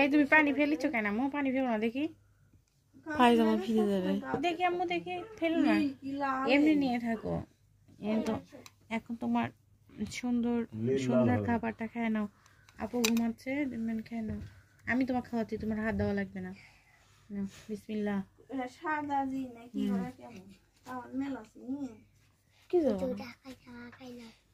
এই তুমি পানি না সুন্দর সুন্দর খাবারটা খেয়ে নাও আপু ঘুমাচ্ছে খায় নাও আমি তোমার খাওয়াচ্ছি তোমার হাত দেওয়া লাগবে না বিসমিল্লা সাদা কেমন কি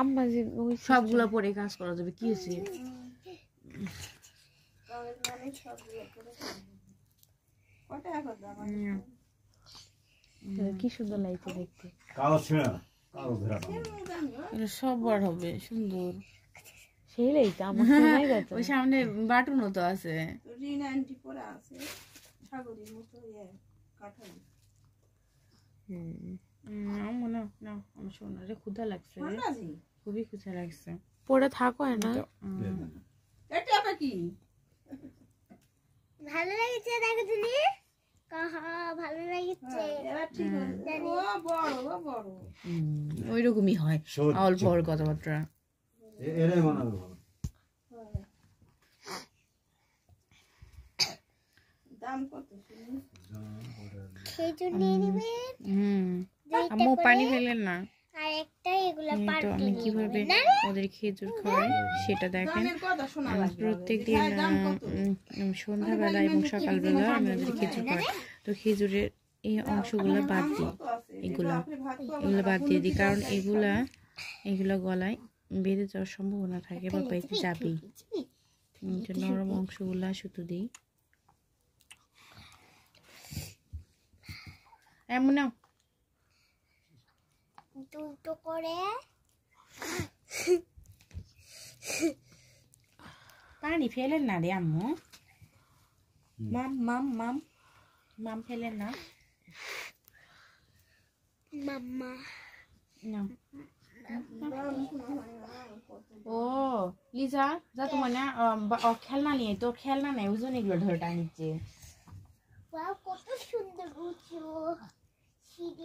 আম্মা যে ওই সবগুলা পরে কাজ করা যাবে কি হয়েছে কি সুন্দর লাগছে দেখতে সব বড় হবে সুন্দর সেই লাগছে আমার ওই সামনে বাটনও তো আছে ছাগলের মতো কাঠালি হুম আমার আমার ক্ষুধা লাগছে খুবই ক্ষুধা লাগছে পড়ে থাকো না এটা আবার কি ভালো লাগছে দেখো তুমি হ্যাঁ, ওইরকমই হয় অল্প অল কথাবার্তা দাম কত আম্মু পানি ফেলেন না তো আমি কিভাবে ওদের খেজুর খাওয়াই সেটা দেখেন প্রত্যেক দিন সন্ধ্যাবেলা এবং সকালবেলা আমি ওদের খেজুর হ্যাঁ, খাওয়াই তো খেজুরের এই অংশগুলো বাদ দিই এগুলো এগুলো বাদ দিয়ে দিই কারণ এগুলা এগুলো গলায় বেঁধে যাওয়ার সম্ভাবনা থাকে বা বেঁধে যাবেই নরম অংশগুলো শুধু দিই এমন উল্টো করে পানি ফেলেন না রে আম্মু মাম মাম মাম মাম ফেলেন না মাম্মা ও লিজা যা তোমার না খেলনা নিয়ে তোর খেলনা নেই ওজন এগুলো ধরে টানিচ্ছে কত সুন্দর